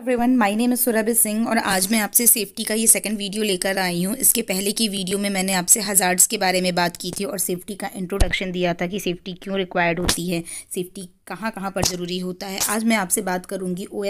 Everyone my name Surabhi Singh और आज मैं आपसे सेफ्टी का ये सेकंड वीडियो लेकर आई हूँ इसके पहले की वीडियो में मैंने आपसे हज़ार्ड्स के बारे में बात की थी और सेफ्टी का इंट्रोडक्शन दिया था कि सेफ्टी क्यों रिक्वायर्ड होती है सेफ्टी कहाँ कहाँ पर ज़रूरी होता है आज मैं आपसे बात करूँगी ओ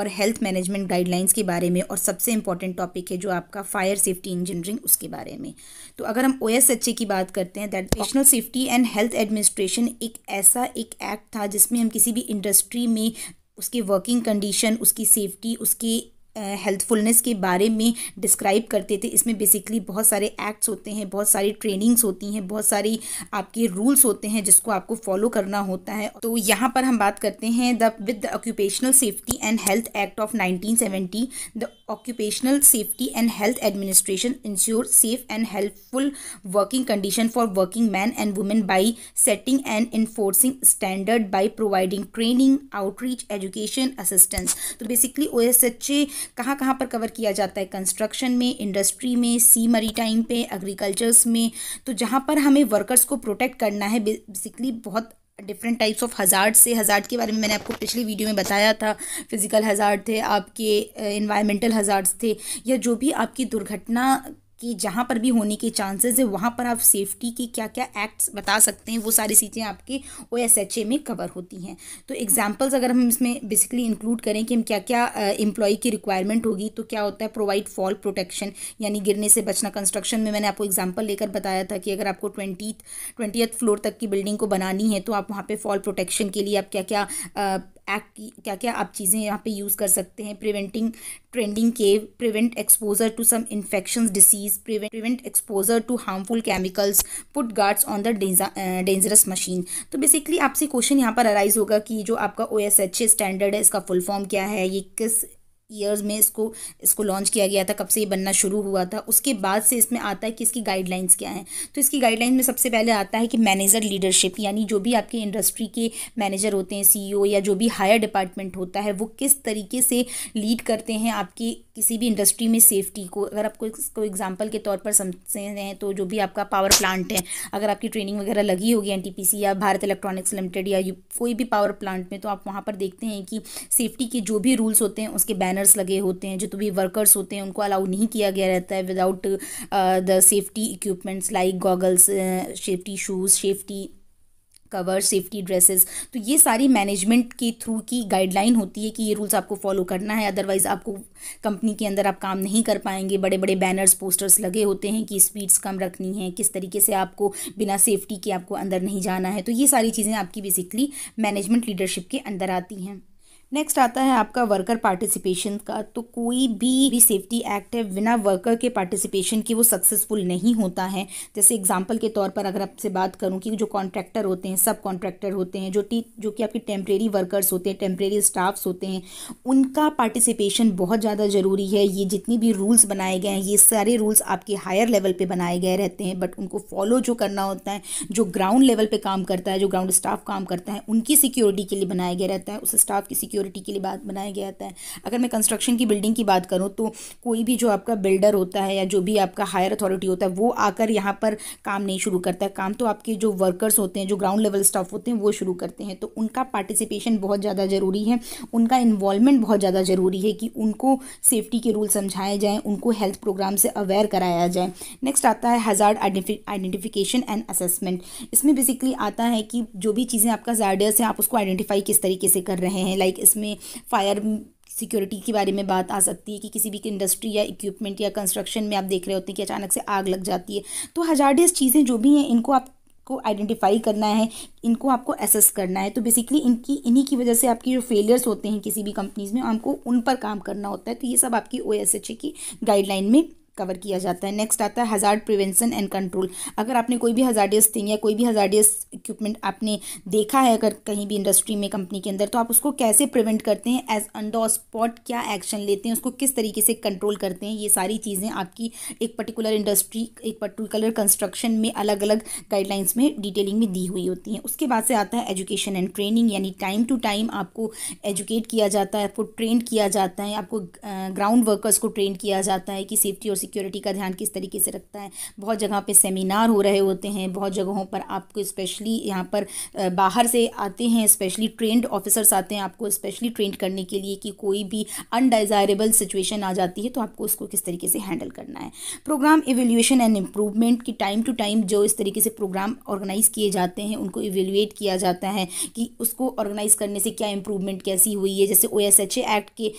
और हेल्थ मैनेजमेंट गाइडलाइंस के बारे में और सबसे इंपॉर्टेंट टॉपिक है जो आपका फायर सेफ्टी इंजीनियरिंग उसके बारे में तो अगर हम ओ की बात करते हैं that national safety and health administration एक ऐसा एक एक्ट था जिसमें हम किसी भी इंडस्ट्री में उसकी वर्किंग कंडीशन उसकी सेफ्टी उसकी हेल्थफुलनेस के बारे में डिस्क्राइब करते थे इसमें बेसिकली बहुत सारे एक्ट्स होते हैं बहुत सारी ट्रेनिंग्स होती हैं बहुत सारी आपके रूल्स होते हैं जिसको आपको फॉलो करना होता है तो यहाँ पर हम बात करते हैं the with the occupational safety and health act of 1970 the occupational safety and health administration ensure safe and helpful working condition for working man and women by setting and enforcing standard by providing training outreach education assistance तो basically O S H A कहाँ कहाँ पर cover किया जाता है construction में industry में सी time पे एग्रीकल्चर्स में तो जहाँ पर हमें वर्कर्स को प्रोटेक्ट करना है बेसिकली बहुत डिफरेंट टाइप्स ऑफ हज़ार्ड से हज़ार्ड के बारे में मैंने आपको पिछली वीडियो में बताया था फिज़िकल हज़ार्ड थे आपके इन्वायरमेंटल हज़ार्ड्स थे या जो भी आपकी दुर्घटना कि जहाँ पर भी होने के चांसेस है वहाँ पर आप सेफ्टी के क्या क्या एक्ट्स बता सकते हैं वो सारी चीज़ें आपके ओ एस एच ए में कवर होती हैं तो एग्जांपल्स अगर हम इसमें बेसिकली इंक्लूड करें कि हम क्या क्या एम्प्लॉय की रिक्वायरमेंट होगी तो क्या होता है प्रोवाइड फॉल प्रोटेक्शन यानी गिरने से बचना कंस्ट्रक्शन में मैंने आपको एग्जाम्पल लेकर बताया था कि अगर आपको ट्वेंटी ट्वेंटी फ्लोर तक की बिल्डिंग को बनानी है तो आप वहाँ पर फॉल प्रोटेक्शन के लिए आप क्या क्या एक्ट की क्या क्या आप चीज़ें यहाँ पे यूज़ कर सकते हैं preventing trenching cave prevent exposure to some infection disease prevent exposure to harmful chemicals put guards on the dangerous machine तो बेसिकली आपसे क्वेश्चन यहाँ पर अराइज होगा कि जो आपका ओ स्टैंडर्ड है इसका फुल फॉर्म क्या है ये किस ईयर्स में इसको इसको लॉन्च किया गया था कब से ये बनना शुरू हुआ था उसके बाद से इसमें आता है कि इसकी गाइडलाइंस क्या हैं तो इसकी गाइडलाइंस में सबसे पहले आता है कि मैनेजर लीडरशिप यानी जो भी आपके इंडस्ट्री के मैनेजर होते हैं सीईओ e या जो भी हायर डिपार्टमेंट होता है वो किस तरीके से लीड करते हैं आपकी किसी भी इंडस्ट्री में सेफ्टी को अगर आपको इसको एग्जाम्पल के तौर पर समझते हैं तो जो भी आपका पावर प्लांट है अगर आपकी ट्रेनिंग वगैरह लगी होगी एन या भारत इलेक्ट्रॉनिक्स लिमिटेड या कोई भी पावर प्लांट में तो आप वहाँ पर देखते हैं कि सेफ्टी के जो भी रूल्स होते हैं उसके बैनर बैनर्स लगे होते हैं जो तो भी वर्कर्स होते हैं उनको अलाउ नहीं किया गया रहता है without the safety equipments like goggles safety shoes safety cover safety dresses तो ये सारी मैनेजमेंट के थ्रू की गाइडलाइन होती है कि ये रूल्स आपको फॉलो करना है अदरवाइज़ आपको कंपनी के अंदर आप काम नहीं कर पाएंगे बड़े बड़े बैनर्स पोस्टर्स लगे होते हैं कि स्पीड्स कम रखनी है किस तरीके से आपको बिना सेफ्टी के आपको अंदर नहीं जाना है तो ये सारी चीज़ें आपकी बेसिकली मैनेजमेंट लीडरशिप के अंदर आती हैं नेक्स्ट आता है आपका वर्कर पार्टिसिपेशन का तो कोई भी, भी सेफ्टी एक्ट है बिना वर्कर के पार्टिसिपेशन के वो सक्सेसफुल नहीं होता है जैसे एग्जांपल के तौर पर अगर आपसे बात करूं कि जो कॉन्ट्रैक्टर होते हैं सब कॉन्ट्रैक्टर होते हैं जो टी जो कि आपके टेम्प्रेरी वर्कर्स होते हैं टेम्प्रेरी स्टाफ्स होते हैं उनका पार्टिसिपेशन बहुत ज़्यादा ज़रूरी है ये जितनी भी रूल्स बनाए गए हैं ये सारे रूल्स आपके हायर लेवल पर बनाए गए रहते हैं बट उनको फॉलो जो करना होता है जो ग्राउंड लेवल पर काम करता है जो ग्राउंड स्टाफ काम करता है उनकी सिक्योरिटी के लिए बनाया गया रहता है उस स्टाफ की सिक्योरिटी सिक्योरिटी के लिए बात बनाया गया था है अगर मैं कंस्ट्रक्शन की बिल्डिंग की बात करूँ तो कोई भी जो आपका बिल्डर होता है या जो भी आपका हायर अथॉरिटी होता है वो आकर यहाँ पर काम नहीं शुरू करता है काम तो आपके जो वर्कर्स होते हैं जो ग्राउंड लेवल स्टाफ होते हैं वो शुरू करते हैं तो उनका पार्टिसिपेशन बहुत ज़्यादा ज़रूरी है उनका इन्वॉल्वमेंट बहुत ज़्यादा ज़रूरी है कि उनको सेफ्टी के रूल समझाए जाएँ उनको हेल्थ प्रोग्राम से अवेयर कराया जाए नेक्स्ट आता है हज़ार्ड आइडेंटिफिकेशन एंड असेसमेंट इसमें बेसिकली आता है कि जो भी चीज़ें आपका जार्डियस है आप उसको आइडेंटिफाई किस तरीके से कर रहे हैं लाइक इसमें फायर सिक्योरिटी के बारे में बात आ सकती है कि किसी भी इंडस्ट्री या इक्विपमेंट या कंस्ट्रक्शन में आप देख रहे होते हैं कि अचानक से आग लग जाती है तो हजारडेज चीज़ें जो भी हैं इनको आप को आइडेंटिफाई करना है इनको आपको एसेस करना है तो बेसिकली इनकी इन्हीं की वजह से आपकी जो फेलियर्स होते हैं किसी भी कंपनीज़ में हमको उन पर काम करना होता है तो ये सब आपकी ओ e की गाइडलाइन में कवर किया जाता है नेक्स्ट आता है हज़ार्ड प्रिवेंशन एंड कंट्रोल अगर आपने कोई भी हजारडियस थिंग या कोई भी हजारडियस इक्विपमेंट आपने देखा है अगर कहीं भी इंडस्ट्री में कंपनी के अंदर तो आप उसको कैसे प्रिवेंट करते हैं एज ऑन द स्पॉट क्या एक्शन लेते हैं उसको किस तरीके से कंट्रोल करते हैं ये सारी चीज़ें आपकी एक पर्टिकुलर इंडस्ट्री एक पर्टिकुलर कंस्ट्रक्शन में अलग अलग गाइडलाइंस में डिटेलिंग में दी हुई होती हैं उसके बाद से आता है एजुकेशन एंड ट्रेनिंग यानी टाइम टू टाइम आपको एजुकेट किया जाता है आपको ट्रेन किया जाता है आपको ग्राउंड वर्कर्स को ट्रेन किया जाता है कि सेफ्टी और सिक्योरिटी का ध्यान किस तरीके से रखता है बहुत जगह पे सेमिनार हो रहे होते हैं बहुत जगहों पर आपको स्पेशली यहाँ पर बाहर से आते हैं स्पेशली ट्रेंड ऑफिसर्स आते हैं आपको स्पेशली ट्रेंड करने के लिए कि कोई भी अनडिज़ायरेबल सिचुएशन आ जाती है तो आपको उसको किस तरीके से हैंडल करना है प्रोग्राम एवेल्यूशन एंड इम्प्रूवमेंट की टाइम टू टाइम जो इस तरीके से प्रोग्राम ऑर्गेनाइज़ किए जाते हैं उनको इवेल्यूएट किया जाता है कि उसको ऑर्गेनाइज़ करने से क्या इम्प्रूवमेंट कैसी हुई है जैसे ओ एक्ट के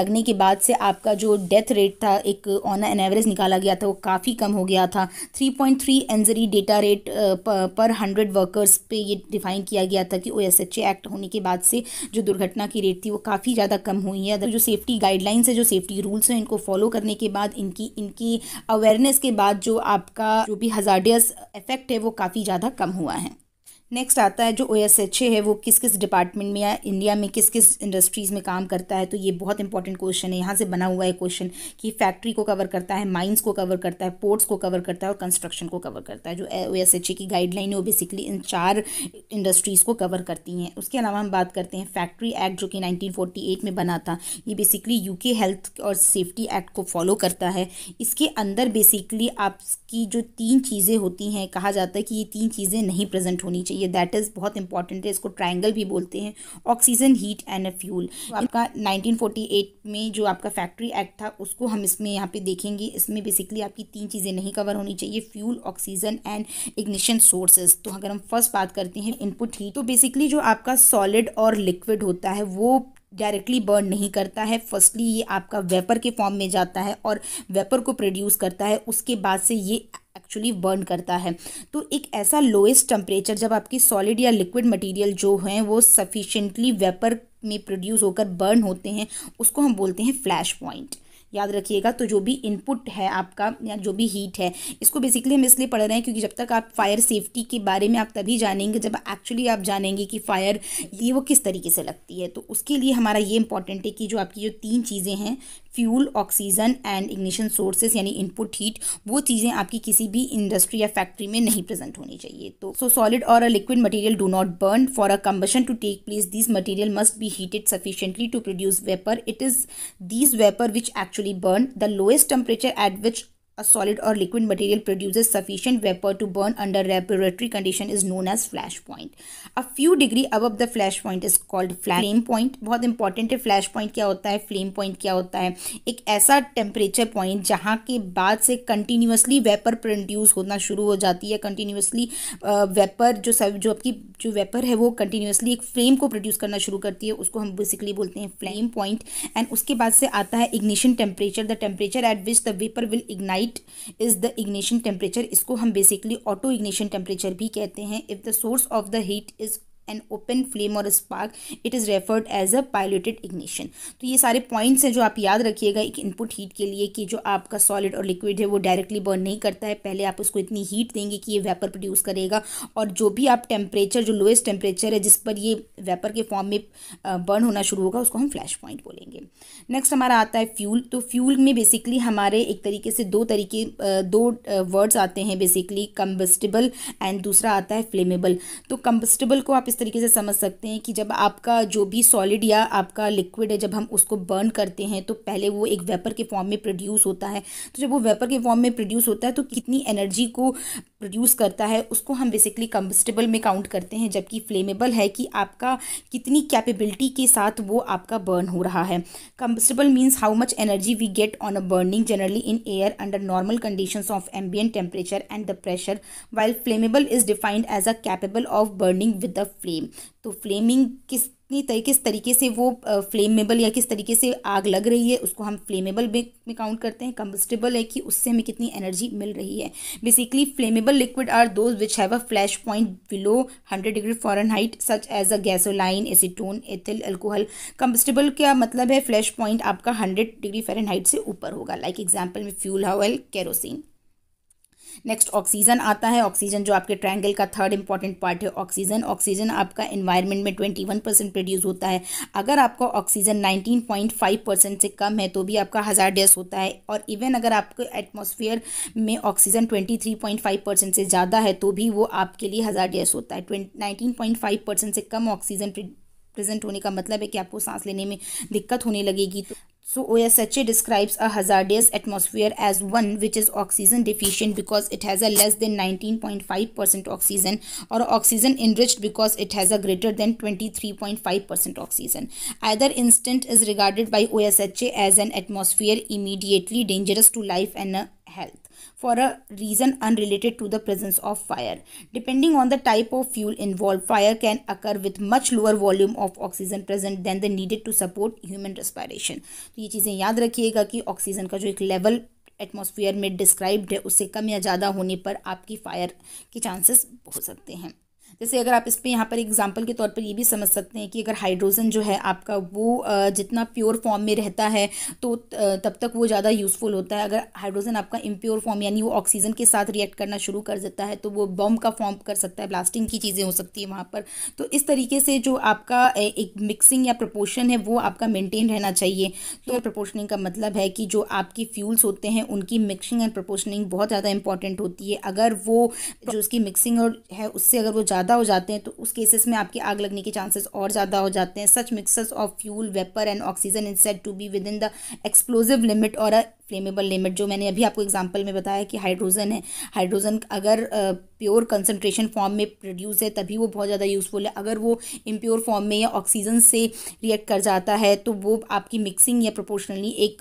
लगने के बाद से आपका जो डेथ रेट था एक ऑन एन एवरेज निकाला गया था वो काफ़ी कम हो गया था 3.3 पॉइंट एंजरी डेटा रेट पर हंड्रेड वर्कर्स पे ये डिफाइन किया गया था कि ओ एक्ट होने के बाद से जो दुर्घटना की रेट थी वो काफ़ी ज़्यादा कम हुई है अदर जो सेफ्टी गाइडलाइंस है जो सेफ्टी रूल्स हैं इनको फॉलो करने के बाद इनकी इनकी अवेयरनेस के बाद जो आपका जो भी हजार्डियस इफेक्ट है वो काफ़ी ज़्यादा कम हुआ है नेक्स्ट आता है जो ओ एस एच ए है वो किस किस डिपार्टमेंट में या इंडिया में किस किस इंडस्ट्रीज़ में काम करता है तो ये बहुत इंपॉर्टेंट क्वेश्चन है यहाँ से बना हुआ है क्वेश्चन कि फैक्ट्री को कवर करता है माइंस को कवर करता है पोर्ट्स को कवर करता है और कंस्ट्रक्शन को कवर करता है जो ओ एस एच ए की गाइडलाइन है वो बेसिकली इन चार इंडस्ट्रीज़ को कवर करती हैं उसके अलावा हम बात करते हैं फैक्ट्री एक्ट जो कि नाइनटीन फोर्टी एट में बना था ये बेसिकली यू के हेल्थ और सेफ्टी एक्ट को फॉलो करता है इसके अंदर बेसिकली आपकी जो तीन चीज़ें होती हैं कहा जाता है कि ये तीन चीज़ें नहीं प्रेजेंट होनी चाहिए चाहिए दैट इज़ बहुत इंपॉर्टेंट है इसको ट्राइंगल भी बोलते हैं oxygen heat and uh fuel आपका 1948 में जो आपका फैक्ट्री एक्ट था उसको हम इसमें यहाँ पे देखेंगे इसमें बेसिकली आपकी तीन चीज़ें नहीं कवर होनी चाहिए fuel oxygen and ignition sources तो अगर हम फर्स्ट बात करते हैं इनपुट हीट तो बेसिकली जो आपका सॉलिड और लिक्विड होता है वो डायरेक्टली बर्न नहीं करता है फर्स्टली ये आपका वेपर के फॉर्म में जाता है और वेपर को प्रोड्यूस करता है उसके बाद से ये एक्चुअली बर्न करता है तो एक ऐसा लोएस्ट टेम्परेचर जब आपकी सॉलिड या लिक्विड मटेरियल जो हैं वो सफिशेंटली वेपर में प्रोड्यूस होकर बर्न होते हैं उसको हम बोलते हैं फ्लैश पॉइंट याद रखिएगा तो जो भी इनपुट है आपका या जो भी हीट है इसको बेसिकली हम इसलिए पढ़ रहे हैं क्योंकि जब तक आप फायर सेफ्टी के बारे में आप तभी जानेंगे जब एक्चुअली आप जानेंगे कि फायर ये वो किस तरीके से लगती है तो उसके लिए हमारा ये इंपॉर्टेंट है कि जो आपकी जो तीन चीज़ें हैं fuel oxygen and ignition sources यानी इनपुट हीट वो चीज़ें आपकी किसी भी इंडस्ट्री या फैक्ट्री में नहीं प्रेजेंट होनी चाहिए तो सो सॉलिड और uh liquid material do not burn for a combustion to take place this material must be heated sufficiently to produce vapour it is this vapour which actually burn the lowest temperature at which A solid or liquid material produces sufficient vapor to burn under laboratory condition is known as flash point. A few degree above the flash point is called flame point. बहुत important है flash point क्या होता है flame point क्या होता है एक ऐसा टेम्परेचर पॉइंट जहाँ के बाद से कंटिन्यूसली वेपर प्रोड्यूस होना शुरू हो जाती है कंटिन्यूसली वेपर uh, जो सब जो आपकी जो वेपर है वो कंटिन्यूसली एक फ्लेम को प्रोड्यूस करना शुरू करती है उसको हम बेसिकली बोलते हैं फ्लेम पॉइंट एंड उसके बाद से आता है ignition temperature the temperature at which the vapour will ignite light is the ignition temperature इसको हम बेसिकली ऑटो इग्निशन टेम्परेचर भी कहते हैं if the source of the heat is an open flame or spark it is referred as a piloted ignition तो ये सारे points हैं जो आप याद रखिएगा एक इनपुट हीट के लिए कि जो आपका सॉलिड और लिक्विड है वो डायरेक्टली बर्न नहीं करता है पहले आप उसको इतनी हीट देंगे कि ये वेपर प्रोड्यूस करेगा और जो भी आप टेम्परेचर जो लोएस्ट टेम्परेचर है जिस पर ये वेपर के फॉर्म में बर्न होना शुरू होगा उसको हम फ्लैश पॉइंट बोलेंगे नेक्स्ट हमारा आता है फ्यूल तो फ्यूल में बेसिकली हमारे एक तरीके से दो तरीके दो वर्ड्स आते हैं बेसिकली कम्बस्टेबल एंड दूसरा आता है फ्लेमेबल तो कम्बस्टेबल को आप इस तरीके से समझ सकते हैं कि जब आपका जो भी सॉलिड या आपका लिक्विड है जब हम उसको बर्न करते हैं तो पहले वो एक वेपर के फॉर्म में प्रोड्यूस होता है तो जब वो वेपर के फॉर्म में प्रोड्यूस होता है तो कितनी एनर्जी को प्रोड्यूस करता है उसको हम बेसिकली कम्बस्टेबल में काउंट करते हैं जबकि फ्लेमेबल है कि आपका कितनी कैपेबिलिटी के साथ वो आपका बर्न हो रहा है combustible means how much energy we get on a burning generally in air under normal conditions of ambient temperature and the pressure while flammable is defined as a capable of burning with the flame तो flaming किस किस तरीके से वो flammable या किस तरीके से आग लग रही है उसको हम फ्लेमेबल में, में काउंट करते हैं कम्बस्टेबल है कि उससे हमें कितनी एनर्जी मिल रही है basically flammable liquid are those which have a flash point below hundred degree Fahrenheit such as a gasoline acetone ethyl alcohol combustible का मतलब है फ्लैश पॉइंट आपका हंड्रेड डिग्री फॉरन हाइट से ऊपर होगा लाइक like एग्जाम्पल में fuel oil kerosene next oxygen आता है ऑक्सीजन जो आपके ट्रायंगल का थर्ड इंपॉर्टेंट पार्ट है ऑक्सीजन ऑक्सीजन आपका एनवायरनमेंट में ट्वेंटी वन परसेंट प्रोड्यूस होता है अगर आपका ऑक्सीजन 19.5 पॉइंट फाइव परसेंट से कम है तो भी आपका हजार डेस होता है और इवन अगर आपके एटमोसफियर में oxygen twenty three point five percent से ज़्यादा है तो भी वो आपके लिए हज़ार डेस होता है twenty nineteen point five percent से कम ऑक्सीजन प्रेजेंट होने का मतलब है कि आपको सांस लेने में दिक्कत होने लगेगी तो So OSHA describes a hazardous atmosphere as one which is oxygen deficient because it has a less than 19.5% oxygen or oxygen enriched because it has a greater than 23.5% oxygen. Either instant is regarded by OSHA as an atmosphere immediately dangerous to life and health. for a reason unrelated to the presence of fire. Depending on the type of fuel involved, fire can occur with much lower volume of oxygen present than the needed to support human respiration. to ye cheeze yaad rakhiyega ki oxygen ka jo ek level atmosphere में described है उससे कम या ज़्यादा होने पर आपकी fire के chances हो सकते हैं जैसे अगर आप इस पर यहाँ पर एग्जाम्पल के तौर पर ये भी समझ सकते हैं कि अगर हाइड्रोजन जो है आपका वो जितना प्योर फॉर्म में रहता है तो तब तक वो ज़्यादा यूज़फुल होता है अगर हाइड्रोजन आपका इम्प्योर फॉर्म यानी वो ऑक्सीजन के साथ रिएक्ट करना शुरू कर देता है तो वो बम का फॉर्म कर सकता है ब्लास्टिंग की चीज़ें हो सकती है वहाँ पर तो इस तरीके से जो आपका एक मिक्सिंग या प्रपोर्शन है वो आपका मेनटेन रहना चाहिए तो प्रपोर्शनिंग का मतलब है कि जो आपके फ्यूल्स होते हैं उनकी मिक्सिंग एंड प्रपोर्शनिंग बहुत ज़्यादा इंपॉर्टेंट होती है अगर वो जो उसकी मिक्सिंग और है उससे अगर वो ज़्यादा ज़्यादा हो जाते हैं तो उस केसेस में आपकी आग लगने के चांसेस और ज़्यादा हो जाते हैं such mixtures of fuel vapour and oxygen is said to be within the explosive limit or a flammable limit जो मैंने अभी आपको एग्जाम्पल में बताया कि हाइड्रोजन है हाइड्रोजन अगर प्योर कंसनट्रेशन फॉर्म में प्रोड्यूस है तभी वो बहुत ज़्यादा यूज़फुल है अगर वो इम्प्योर फॉर्म में या ऑक्सीजन से रिएक्ट कर जाता है तो वो आपकी मिक्सिंग या प्रोपोर्शनली एक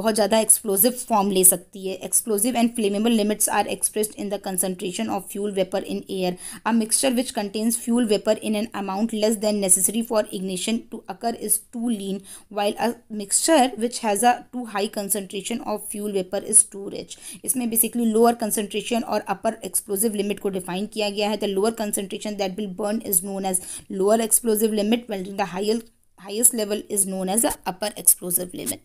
बहुत ज़्यादा एक्सप्लोजिव फॉर्म ले सकती है explosive and flammable limits are expressed in the concentration of fuel vapour in air a mixture which contains fuel vapour in an amount less than necessary for ignition to occur is too lean while a mixture which has a too high concentration of fuel vapour is too rich इसमें basically lower concentration और upper explosive limit limit को define किया गया है the lower concentration that will burn is known as lower explosive limit well the highest highest level is known as a upper explosive limit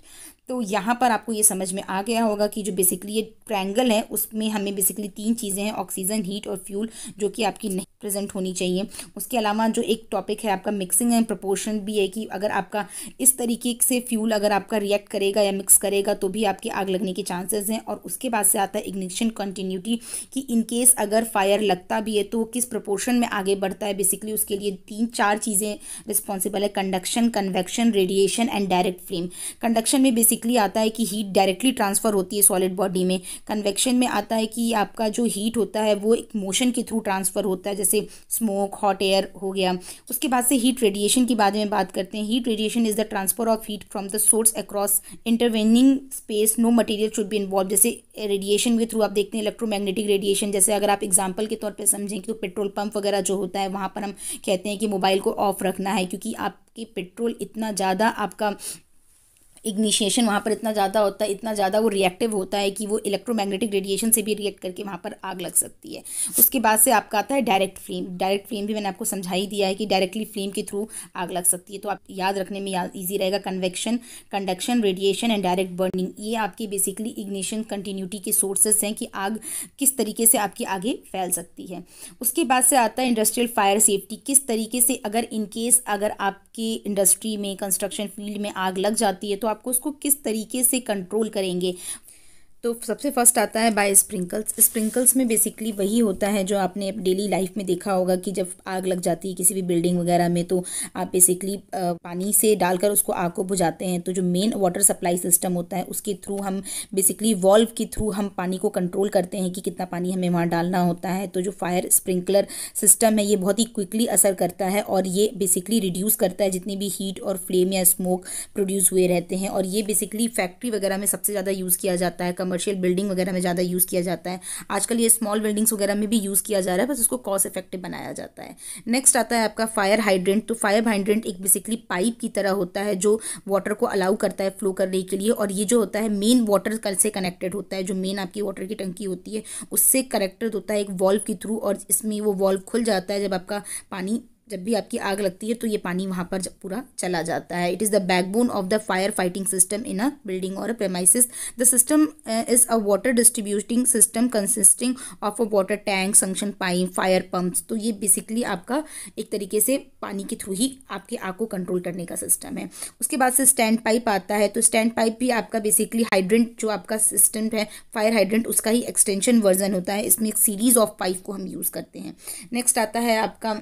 तो यहाँ पर आपको ये समझ में आ गया होगा कि जो बेसिकली ये ट्रैंगल है उसमें हमें बेसिकली तीन चीज़ें हैं ऑक्सीजन हीट और फ्यूल जो कि आपकी नहीं प्रेजेंट होनी चाहिए उसके अलावा जो एक टॉपिक है आपका मिक्सिंग एंड प्रपोर्शन भी है कि अगर आपका इस तरीके से फ्यूल अगर आपका रिएक्ट करेगा या मिक्स करेगा तो भी आपकी आग लगने के चांसेस हैं और उसके बाद से आता है इग्निशन कंटिन्यूटी कि इन केस अगर फायर लगता भी है तो किस प्रपोर्शन में आगे बढ़ता है बेसिकली उसके लिए तीन चार चीज़ें रिस्पॉन्सिबल है conduction convection radiation and direct flame conduction में बेसिकली आता है कि हीट डायरेक्टली ट्रांसफ़र होती है सॉलिड बॉडी में कन्वेक्शन में आता है कि आपका जो हीट होता है वो एक मोशन के थ्रू ट्रांसफ़र होता है जैसे स्मोक हॉट एयर हो गया उसके बाद से हीट रेडिएशन के बारे में बात करते हैं heat radiation is the transfer of heat from the source across intervening space no material should be involve जैसे रेडिएशन के थ्रू आप देखते हैं इलेक्ट्रोमैग्नेटिक रेडिएशन जैसे अगर आप एग्जाम्पल के तौर पर समझें तो पेट्रोल पंप वगैरह जो होता है वहाँ पर हम कहते हैं कि मोबाइल को ऑफ रखना है क्योंकि आपकी पेट्रोल इतना ज़्यादा आपका इग्निशिएशन वहाँ पर इतना ज़्यादा होता है इतना ज़्यादा वो रिएक्टिव होता है कि वो इलेक्ट्रोमैग्नेटिक रेडिएशन से भी रिएक्ट करके वहाँ पर आग लग सकती है उसके बाद से आपका आता है डायरेक्ट फ्लेम डायरेक्ट फ्लेम भी मैंने आपको समझा ही दिया है कि डायरेक्टली फ्लेम के थ्रू आग लग सकती है तो आप याद रखने में याद ईजी रहेगा convection conduction radiation and direct burning ये आपके बेसिकली इग्निशन कंटिन्यूटी के सोर्सेस हैं कि आग किस तरीके से आपकी आगे फैल सकती है उसके बाद से आता है इंडस्ट्रियल फायर सेफ्टी किस तरीके से अगर इनकेस अगर आपके इंडस्ट्री में कंस्ट्रक्शन फील्ड में आग लग जाती है तो आप आपको उसको किस तरीके से कंट्रोल करेंगे तो सबसे फर्स्ट आता है बाय स्प्रिंकल्स स्प्रिंकल्स में बेसिकली वही होता है जो आपने डेली लाइफ में देखा होगा कि जब आग लग जाती है किसी भी बिल्डिंग वगैरह में तो आप बेसिकली पानी से डालकर उसको आग को बुझाते हैं तो जो मेन वाटर सप्लाई सिस्टम होता है उसके थ्रू हम बेसिकली वॉल्व के थ्रू हम पानी को कंट्रोल करते हैं कि कितना पानी हमें वहाँ डालना होता है तो जो फायर स्प्रिंकलर सिस्टम है ये बहुत ही क्विकली असर करता है और ये बेसिकली रिड्यूस करता है जितनी भी हीट और फ्लेम या स्मोक प्रोड्यूस हुए रहते हैं और ये बेसिकली फैक्ट्री वगैरह में सबसे ज़्यादा यूज़ किया जाता है कमर कमर्शियल बिल्डिंग वगैरह में ज़्यादा यूज़ किया जाता है आजकल ये स्मॉल बिल्डिंग्स वगैरह में भी यूज़ किया जा रहा है बस उसको कॉस्ट इफेक्टिव बनाया जाता है नेक्स्ट आता है आपका फायर हाइड्रेंट तो फायर हाइड्रेंट एक बेसिकली पाइप की तरह होता है जो वाटर को अलाउ करता है फ्लो करने के लिए और ये जो होता है मेन वाटर कल से कनेक्टेड होता है जो मेन आपकी वाटर की टंकी होती है उससे कनेक्टेड होता है एक वॉल्व के थ्रू और इसमें वो वॉल्व खुल जाता है जब आपका पानी जब भी आपकी आग लगती है तो ये पानी वहाँ पर पूरा चला जाता है it is the backbone of the fire fighting system in a building or premises the system is a water distributing system consisting of a water tank suction pipe fire pumps तो ये बेसिकली आपका एक तरीके से पानी के through ही आपके आग को कंट्रोल करने का सिस्टम है उसके बाद से स्टैंड पाइप आता है तो स्टैंड पाइप भी आपका बेसिकली हाइड्रेंट जो आपका सिस्टम है फायर हाइड्रेंट उसका ही एक्सटेंशन वर्जन होता है इसमें एक सीरीज़ ऑफ पाइप को हम यूज़ करते हैं नेक्स्ट आता है आपका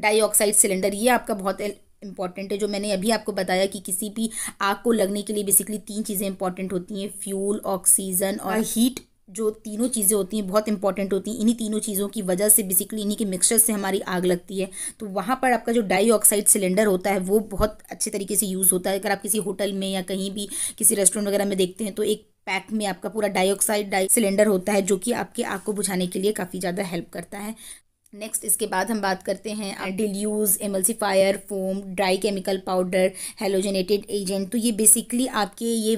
डाइऑक्साइड सिलेंडर ये आपका बहुत इंपॉर्टेंट है जो मैंने अभी आपको बताया कि किसी भी आग को लगने के लिए बेसिकली तीन चीज़ें इंपॉर्टेंट होती हैं फ्यूल ऑक्सीजन और हीट जो तीनों चीज़ें होती हैं बहुत इंपॉर्टेंट होती हैं इन्हीं तीनों चीज़ों की वजह से बेसिकली इन्हीं के मिक्सचर से हमारी आग लगती है तो वहाँ पर आपका जो डाईऑक्साइड सिलेंडर होता है वो बहुत अच्छे तरीके से यूज़ होता है अगर आप किसी होटल में या कहीं भी किसी रेस्टोरेंट वगैरह में देखते हैं तो एक पैक में आपका पूरा डाइऑक्साइड डाई सिलेंडर होता है जो कि आपकी आग को बुझाने के लिए काफ़ी ज़्यादा हेल्प करता है नेक्स्ट इसके बाद हम बात करते हैं deluge emulsifier foam dry chemical powder halogenated agent तो ये बेसिकली आपके ये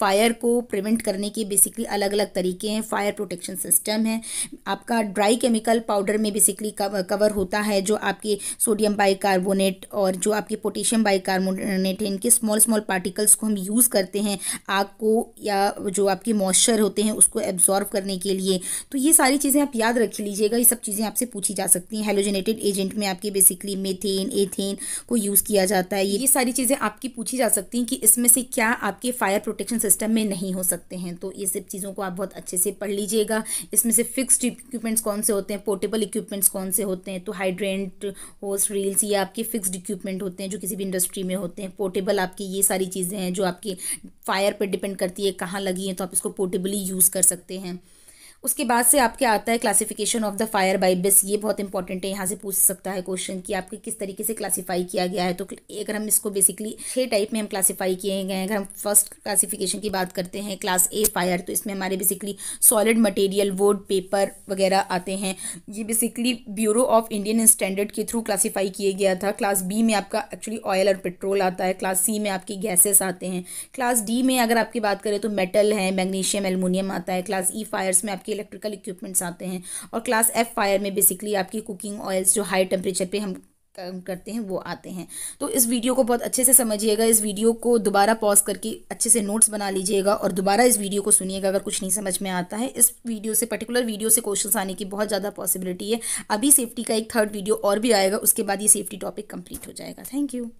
फायर को प्रिवेंट करने के बेसिकली अलग अलग तरीके हैं फायर प्रोटेक्शन सिस्टम है आपका ड्राई केमिकल पाउडर में बेसिकली कवर होता है जो आपके सोडियम बाइकार्बोनेट और जो आपके पोटेशियम बाइकार्बोनेट है इनके स्मॉल स्मॉल पार्टिकल्स को हम यूज़ करते हैं आग को या जो आपके मॉइस्चर होते हैं उसको एब्जॉर्व करने के लिए तो ये सारी चीज़ें आप याद रख लीजिएगा ये सब चीज़ें आपसे पूछ पूछी जा सकती हैं हेलोजेनेटेड एजेंट में आपकी बेसिकली मेथेन एथेन को यूज़ किया जाता है ये सारी चीज़ें आपकी पूछी जा सकती हैं कि इसमें से क्या आपके फायर प्रोटेक्शन सिस्टम में नहीं हो सकते हैं तो ये सब चीज़ों को आप बहुत अच्छे से पढ़ लीजिएगा इसमें से फिक्सड इक्विपमेंट्स कौन से होते हैं पोर्टेबल इक्विपमेंट्स कौन से होते हैं तो हाइड्रेंट होस रील्स ये आपके फिक्सड इक्विपमेंट होते हैं जो किसी भी इंडस्ट्री में होते हैं पोर्टेबल आपकी ये सारी चीज़ें हैं जो आपके फायर पर डिपेंड करती है कहाँ लगी है तो आप इसको पोर्टेबली यूज़ कर सकते हैं उसके बाद से आपके आता है classification of the fire by base ये बहुत इंपॉर्टेंट है यहाँ से पूछ सकता है क्वेश्चन कि आपके किस तरीके से क्लासिफाई किया गया है तो अगर हम इसको बेसिकली छः टाइप में हम क्लासिफाई किए गए हैं अगर हम फर्स्ट क्लासिफिकेशन की बात करते हैं क्लास ए फायर तो इसमें हमारे basically solid material wood paper वगैरह आते हैं ये basically bureau of Indian standard के थ्रू क्लासीफाई किया गया था क्लास बी में आपका एक्चुअली ऑयल और पेट्रोल आता है क्लास सी में आपकी गैसेस आते हैं क्लास डी में अगर आपकी बात करें तो मेटल है मैग्नीशियम एलमोनियम आता है क्लास ई फायर्स में आपके आपके इलेक्ट्रिकल इक्विपमेंट्स आते हैं और क्लास एफ फायर में बेसिकली आपकी कुकिंग ऑयल्स जो हाई टेम्परेचर पर हम करते हैं वो आते हैं तो इस वीडियो को बहुत अच्छे से समझिएगा इस वीडियो को दोबारा पॉज करके अच्छे से नोट्स बना लीजिएगा और दोबारा इस वीडियो को सुनिएगा अगर कुछ नहीं समझ में आता है इस वीडियो से पर्टिकुलर वीडियो से क्वेश्चन आने की बहुत ज़्यादा पॉसिबिलिटी है अभी सेफ्टी का एक थर्ड वीडियो और भी आएगा उसके बाद ये सेफ्टी टॉपिक कंप्लीट हो जाएगा थैंक यू